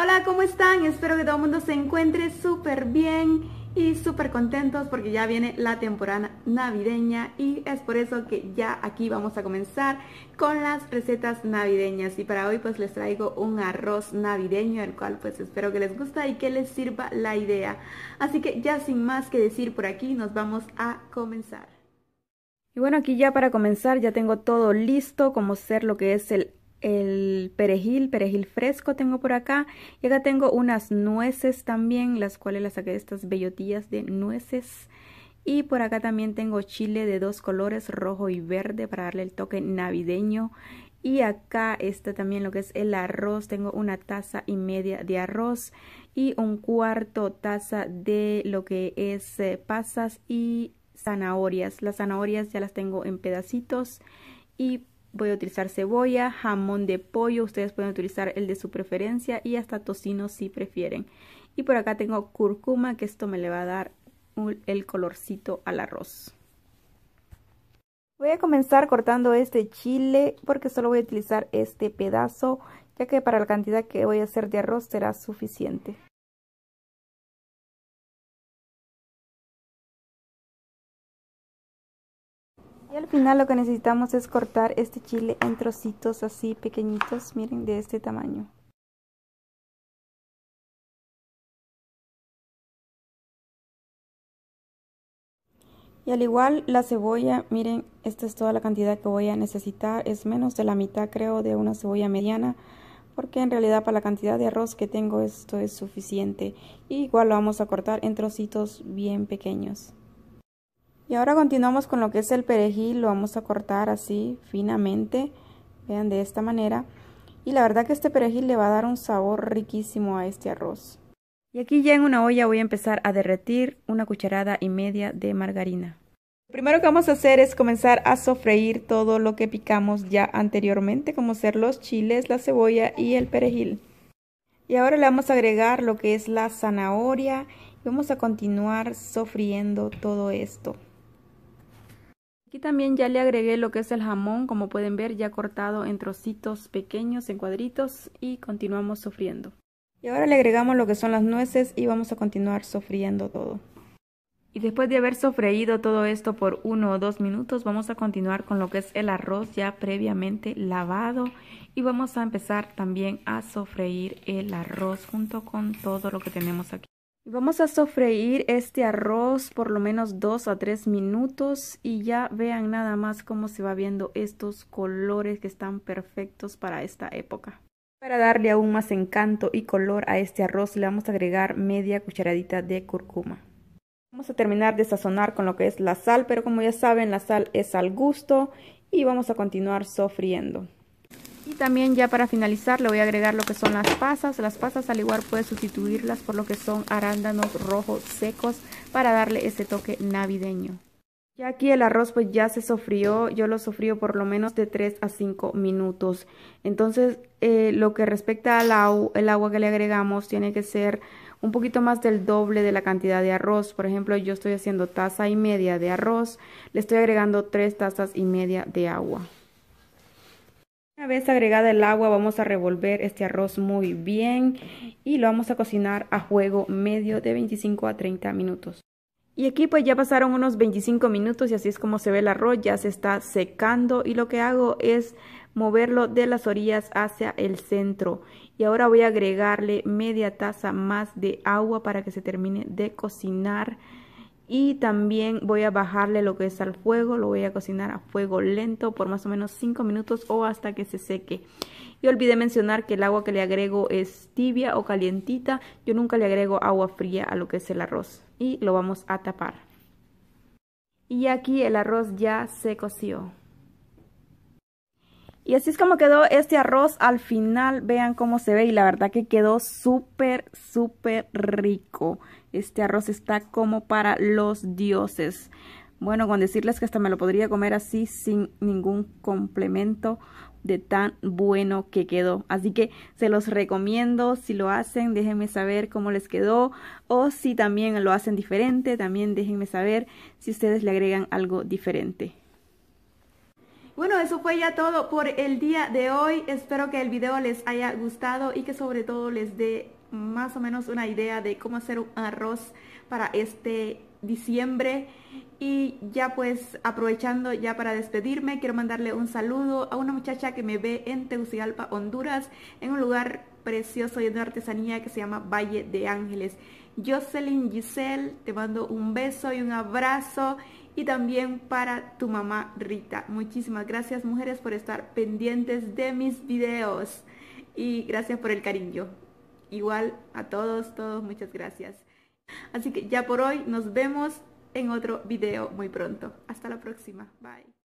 Hola, ¿cómo están? Espero que todo el mundo se encuentre súper bien y súper contentos porque ya viene la temporada navideña y es por eso que ya aquí vamos a comenzar con las recetas navideñas y para hoy pues les traigo un arroz navideño el cual pues espero que les guste y que les sirva la idea. Así que ya sin más que decir por aquí nos vamos a comenzar. Y bueno, aquí ya para comenzar ya tengo todo listo, como ser lo que es el el perejil, perejil fresco tengo por acá. Y acá tengo unas nueces también, las cuales las saqué estas bellotillas de nueces. Y por acá también tengo chile de dos colores, rojo y verde, para darle el toque navideño. Y acá está también lo que es el arroz. Tengo una taza y media de arroz y un cuarto taza de lo que es eh, pasas y zanahorias. Las zanahorias ya las tengo en pedacitos y voy a utilizar cebolla, jamón de pollo, ustedes pueden utilizar el de su preferencia y hasta tocino si prefieren. Y por acá tengo cúrcuma, que esto me le va a dar el colorcito al arroz. Voy a comenzar cortando este chile porque solo voy a utilizar este pedazo, ya que para la cantidad que voy a hacer de arroz será suficiente. al final lo que necesitamos es cortar este chile en trocitos así pequeñitos, miren, de este tamaño. Y al igual la cebolla, miren, esta es toda la cantidad que voy a necesitar, es menos de la mitad creo de una cebolla mediana, porque en realidad para la cantidad de arroz que tengo esto es suficiente. Y igual lo vamos a cortar en trocitos bien pequeños. Y ahora continuamos con lo que es el perejil, lo vamos a cortar así finamente, vean de esta manera. Y la verdad que este perejil le va a dar un sabor riquísimo a este arroz. Y aquí ya en una olla voy a empezar a derretir una cucharada y media de margarina. Lo primero que vamos a hacer es comenzar a sofreír todo lo que picamos ya anteriormente, como ser los chiles, la cebolla y el perejil. Y ahora le vamos a agregar lo que es la zanahoria y vamos a continuar sofriendo todo esto. Aquí también ya le agregué lo que es el jamón, como pueden ver ya cortado en trocitos pequeños, en cuadritos y continuamos sofriendo. Y ahora le agregamos lo que son las nueces y vamos a continuar sofriendo todo. Y después de haber sofreído todo esto por uno o dos minutos, vamos a continuar con lo que es el arroz ya previamente lavado. Y vamos a empezar también a sofreír el arroz junto con todo lo que tenemos aquí vamos a sofreír este arroz por lo menos 2 a 3 minutos y ya vean nada más cómo se va viendo estos colores que están perfectos para esta época. Para darle aún más encanto y color a este arroz le vamos a agregar media cucharadita de cúrcuma. Vamos a terminar de sazonar con lo que es la sal, pero como ya saben la sal es al gusto y vamos a continuar sofriendo. Y también ya para finalizar le voy a agregar lo que son las pasas. Las pasas al igual puedes sustituirlas por lo que son arándanos rojos secos para darle ese toque navideño. Ya aquí el arroz pues ya se sofrió, yo lo sofrió por lo menos de 3 a 5 minutos. Entonces eh, lo que respecta al agua que le agregamos tiene que ser un poquito más del doble de la cantidad de arroz. Por ejemplo yo estoy haciendo taza y media de arroz, le estoy agregando 3 tazas y media de agua. Una vez agregada el agua vamos a revolver este arroz muy bien y lo vamos a cocinar a fuego medio de 25 a 30 minutos. Y aquí pues ya pasaron unos 25 minutos y así es como se ve el arroz, ya se está secando y lo que hago es moverlo de las orillas hacia el centro. Y ahora voy a agregarle media taza más de agua para que se termine de cocinar y también voy a bajarle lo que es al fuego, lo voy a cocinar a fuego lento por más o menos 5 minutos o hasta que se seque. Y olvidé mencionar que el agua que le agrego es tibia o calientita, yo nunca le agrego agua fría a lo que es el arroz y lo vamos a tapar. Y aquí el arroz ya se coció. Y así es como quedó este arroz al final, vean cómo se ve y la verdad que quedó súper, súper rico. Este arroz está como para los dioses. Bueno, con decirles que hasta me lo podría comer así sin ningún complemento de tan bueno que quedó. Así que se los recomiendo, si lo hacen déjenme saber cómo les quedó o si también lo hacen diferente, también déjenme saber si ustedes le agregan algo diferente. Bueno, eso fue ya todo por el día de hoy. Espero que el video les haya gustado y que sobre todo les dé más o menos una idea de cómo hacer un arroz para este diciembre y ya pues aprovechando ya para despedirme quiero mandarle un saludo a una muchacha que me ve en Tegucigalpa, Honduras en un lugar precioso lleno de artesanía que se llama Valle de Ángeles Jocelyn Giselle, te mando un beso y un abrazo y también para tu mamá Rita. Muchísimas gracias mujeres por estar pendientes de mis videos y gracias por el cariño. Igual a todos, todos, muchas gracias. Así que ya por hoy nos vemos en otro video muy pronto. Hasta la próxima. Bye.